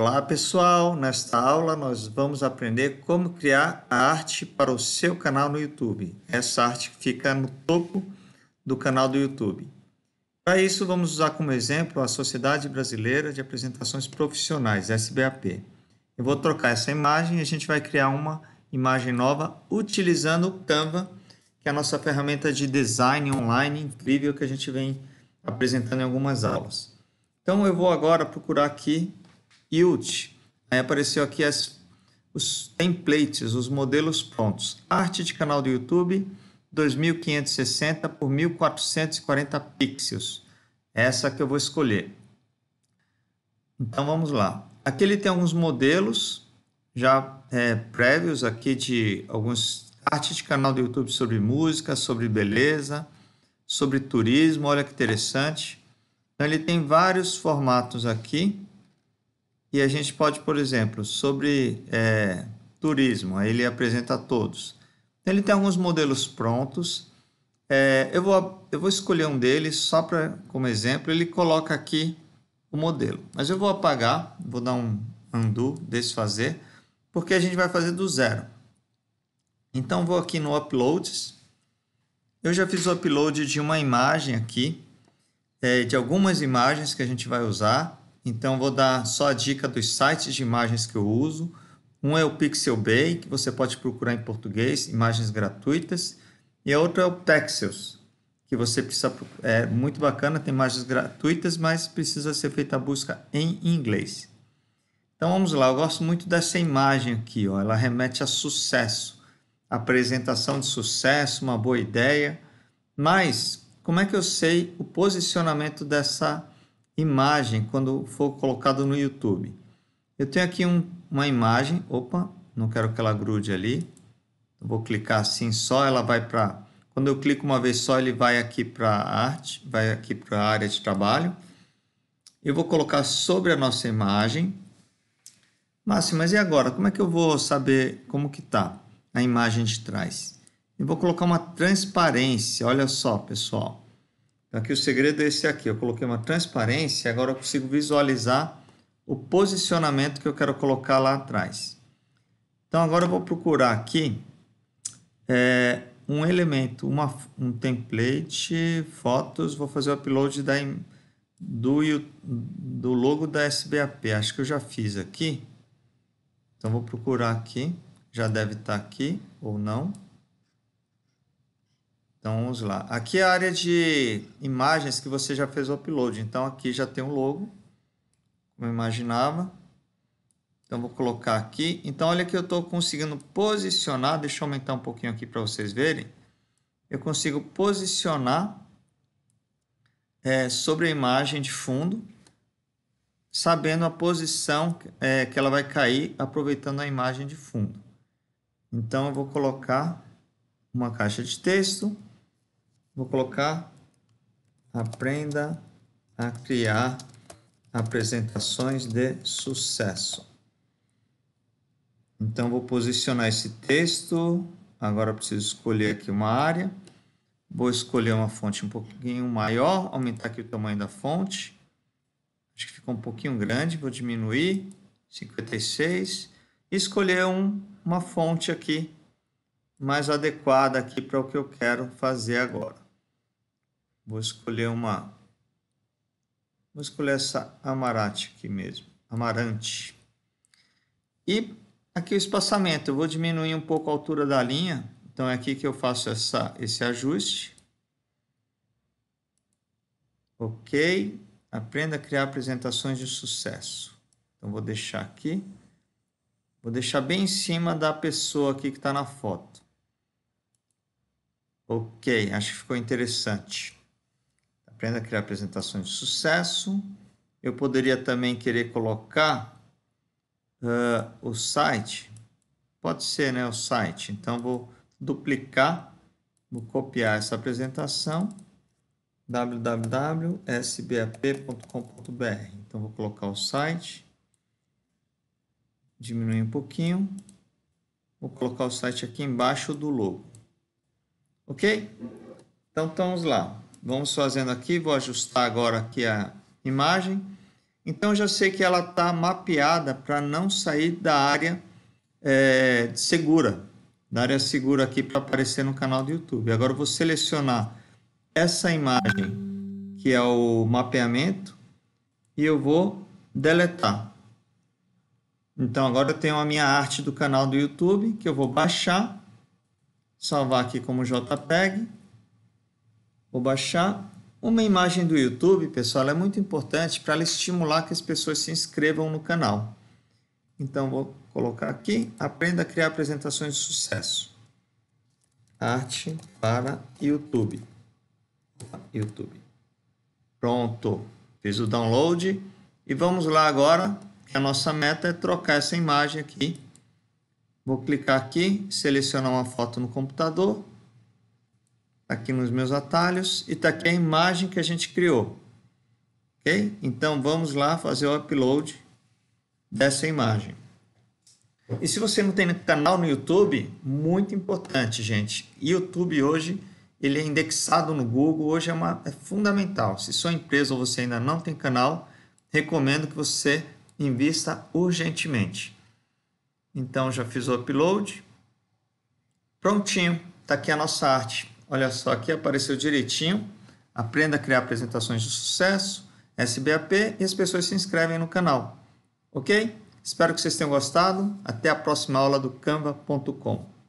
Olá pessoal, nesta aula nós vamos aprender como criar a arte para o seu canal no YouTube. Essa arte fica no topo do canal do YouTube. Para isso vamos usar como exemplo a Sociedade Brasileira de Apresentações Profissionais, SBAP. Eu vou trocar essa imagem e a gente vai criar uma imagem nova utilizando o Canva, que é a nossa ferramenta de design online incrível que a gente vem apresentando em algumas aulas. Então eu vou agora procurar aqui Yield. Aí apareceu aqui as, os templates, os modelos prontos. Arte de canal do YouTube, 2560 por 1440 pixels. Essa que eu vou escolher. Então vamos lá. Aqui ele tem alguns modelos já é, prévios aqui de alguns arte de canal do YouTube sobre música, sobre beleza, sobre turismo. Olha que interessante. Então ele tem vários formatos aqui e a gente pode, por exemplo, sobre é, turismo, aí ele apresenta a todos. Ele tem alguns modelos prontos. É, eu, vou, eu vou escolher um deles só para como exemplo. Ele coloca aqui o modelo, mas eu vou apagar, vou dar um undo, desfazer, porque a gente vai fazer do zero. Então vou aqui no uploads. Eu já fiz o upload de uma imagem aqui, é, de algumas imagens que a gente vai usar. Então vou dar só a dica dos sites de imagens que eu uso. Um é o Bay, que você pode procurar em português, imagens gratuitas. E a outra é o Pexels, que você precisa. É muito bacana, tem imagens gratuitas, mas precisa ser feita a busca em inglês. Então vamos lá, eu gosto muito dessa imagem aqui, ó. ela remete a sucesso, apresentação de sucesso, uma boa ideia. Mas como é que eu sei o posicionamento dessa imagem? imagem quando for colocado no YouTube. Eu tenho aqui um, uma imagem, opa, não quero que ela grude ali. Eu vou clicar assim só, ela vai para. Quando eu clico uma vez só, ele vai aqui para a arte, vai aqui para a área de trabalho. Eu vou colocar sobre a nossa imagem. Márcio, mas e agora? Como é que eu vou saber como que tá a imagem de trás? Eu vou colocar uma transparência, olha só, pessoal. Aqui o segredo é esse aqui. Eu coloquei uma transparência, agora eu consigo visualizar o posicionamento que eu quero colocar lá atrás. Então agora eu vou procurar aqui é, um elemento, uma, um template, fotos, vou fazer o upload da, do, do logo da SBAP. Acho que eu já fiz aqui. Então vou procurar aqui, já deve estar aqui ou não. Então vamos lá. Aqui é a área de imagens que você já fez o upload. Então aqui já tem um logo, como eu imaginava. Então vou colocar aqui. Então olha que eu estou conseguindo posicionar. Deixa eu aumentar um pouquinho aqui para vocês verem. Eu consigo posicionar é, sobre a imagem de fundo, sabendo a posição é, que ela vai cair, aproveitando a imagem de fundo. Então eu vou colocar uma caixa de texto. Vou colocar aprenda a criar apresentações de sucesso. Então, vou posicionar esse texto. Agora, preciso escolher aqui uma área. Vou escolher uma fonte um pouquinho maior, aumentar aqui o tamanho da fonte. Acho que ficou um pouquinho grande, vou diminuir. 56. E escolher um, uma fonte aqui mais adequada aqui para o que eu quero fazer agora. Vou escolher uma. Vou escolher essa amarate aqui mesmo. Amarante. E aqui o espaçamento. Eu vou diminuir um pouco a altura da linha. Então é aqui que eu faço essa, esse ajuste. Ok. Aprenda a criar apresentações de sucesso. Então vou deixar aqui. Vou deixar bem em cima da pessoa aqui que está na foto. Ok, acho que ficou interessante. Aprenda a criar apresentações de sucesso. Eu poderia também querer colocar uh, o site. Pode ser, né? O site. Então, vou duplicar, vou copiar essa apresentação www.sbap.com.br. Então, vou colocar o site, diminuir um pouquinho, vou colocar o site aqui embaixo do logo. Ok? Então, vamos lá. Vamos fazendo aqui, vou ajustar agora aqui a imagem. Então, já sei que ela está mapeada para não sair da área é, segura, da área segura aqui para aparecer no canal do YouTube. Agora, vou selecionar essa imagem, que é o mapeamento, e eu vou deletar. Então, agora eu tenho a minha arte do canal do YouTube, que eu vou baixar salvar aqui como JPEG, vou baixar. Uma imagem do YouTube, pessoal, é muito importante para estimular que as pessoas se inscrevam no canal. Então, vou colocar aqui, aprenda a criar apresentações de sucesso. Arte para YouTube. YouTube. Pronto, fiz o download e vamos lá agora, a nossa meta é trocar essa imagem aqui Vou clicar aqui, selecionar uma foto no computador, tá aqui nos meus atalhos, e está aqui a imagem que a gente criou. Ok? Então vamos lá fazer o upload dessa imagem. E se você não tem canal no YouTube, muito importante, gente. YouTube hoje ele é indexado no Google, hoje é, uma, é fundamental. Se sua empresa ou você ainda não tem canal, recomendo que você invista urgentemente. Então já fiz o upload. Prontinho, está aqui a nossa arte. Olha só, aqui apareceu direitinho. Aprenda a criar apresentações de sucesso, SBAP, e as pessoas se inscrevem no canal. Ok? Espero que vocês tenham gostado. Até a próxima aula do canva.com.